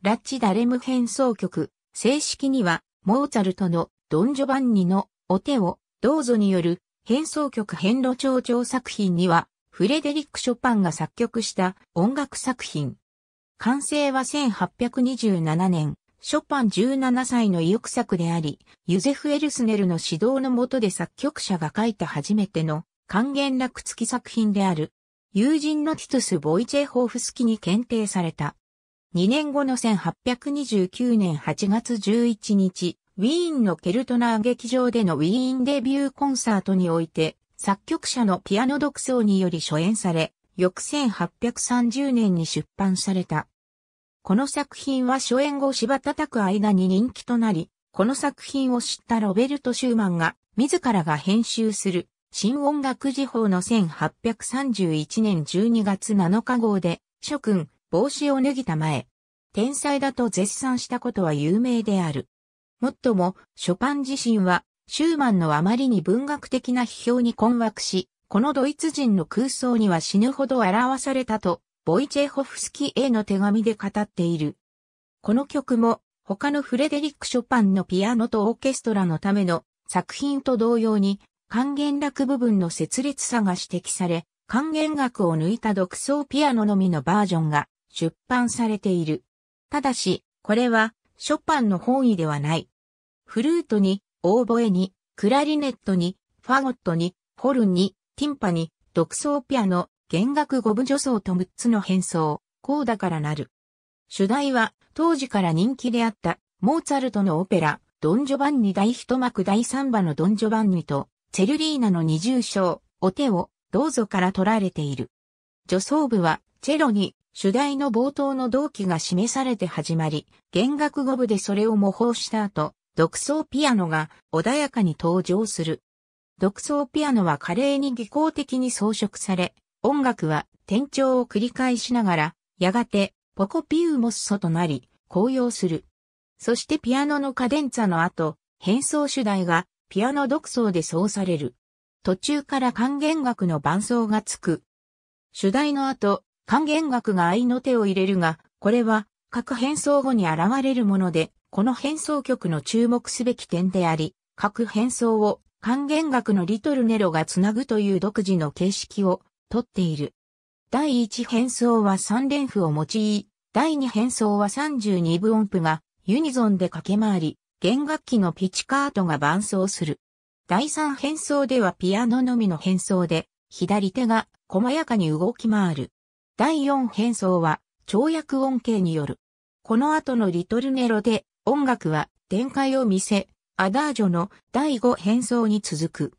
ラッチ・ダレム変奏曲、正式には、モーツァルトのドン・ジョバンニのお手をどうぞによる変奏曲変路長調作品には、フレデリック・ショパンが作曲した音楽作品。完成は1827年、ショパン17歳の意欲作であり、ユゼフ・エルスネルの指導の下で作曲者が書いた初めての還元楽付き作品である。友人のティトス・ボイチェホーフスキに検定された。2年後の1829年8月11日、ウィーンのケルトナー劇場でのウィーンデビューコンサートにおいて、作曲者のピアノ独奏により初演され、翌1830年に出版された。この作品は初演後芝叩く間に人気となり、この作品を知ったロベルト・シューマンが、自らが編集する、新音楽時報の1831年12月7日号で、諸君、帽子を脱ぎたまえ。天才だと絶賛したことは有名である。もっとも、ショパン自身は、シューマンのあまりに文学的な批評に困惑し、このドイツ人の空想には死ぬほど表されたと、ボイチェホフスキーへの手紙で語っている。この曲も、他のフレデリック・ショパンのピアノとオーケストラのための作品と同様に、還元楽部分の設立さが指摘され、還元楽を抜いた独奏ピアノのみのバージョンが出版されている。ただし、これは、ショパンの本意ではない。フルートに、オーボエに、クラリネットに、ファゴットに、ホルンに、ティンパに、独奏ピアノ、弦楽五分女奏と6つの変奏、コーダからなる。主題は、当時から人気であった、モーツァルトのオペラ、ドンジョバンニ第一幕第三話のドンジョバンニと、チェルリーナの二重唱、お手を、どうぞから取られている。女装部は、チェロに、主題の冒頭の同期が示されて始まり、弦楽五部でそれを模倣した後、独奏ピアノが穏やかに登場する。独奏ピアノは華麗に技巧的に装飾され、音楽は転調を繰り返しながら、やがてポコピウモッソとなり、高揚する。そしてピアノのカデンツァの後、変奏主題がピアノ独奏で奏される。途中から管弦楽の伴奏がつく。主題の後、還元学が愛の手を入れるが、これは各変装後に現れるもので、この変装曲の注目すべき点であり、各変装を還元楽のリトルネロがつなぐという独自の形式をとっている。第1変装は3連符を用い、第2変装は32分音符がユニゾンで駆け回り、弦楽器のピチカートが伴奏する。第3変装ではピアノのみの変装で、左手が細やかに動き回る。第4変奏は、跳躍音形による。この後のリトルネロで、音楽は展開を見せ、アダージョの第5変奏に続く。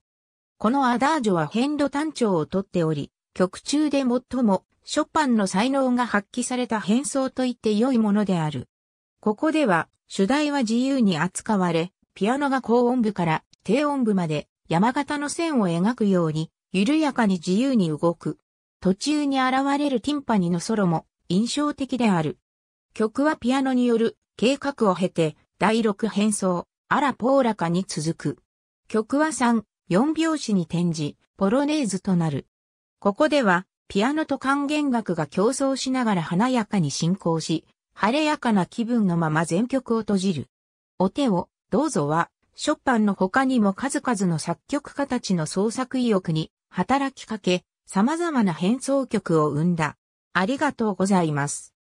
このアダージョは変度単調をとっており、曲中で最もショパンの才能が発揮された変奏と言って良いものである。ここでは、主題は自由に扱われ、ピアノが高音部から低音部まで山形の線を描くように、緩やかに自由に動く。途中に現れるティンパニのソロも印象的である。曲はピアノによる計画を経て第6変奏、アラポーラカに続く。曲は3、4拍子に転じ、ポロネーズとなる。ここでは、ピアノと管弦楽が競争しながら華やかに進行し、晴れやかな気分のまま全曲を閉じる。お手を、どうぞは、ショパンの他にも数々の作曲家たちの創作意欲に働きかけ、様々な変奏曲を生んだ。ありがとうございます。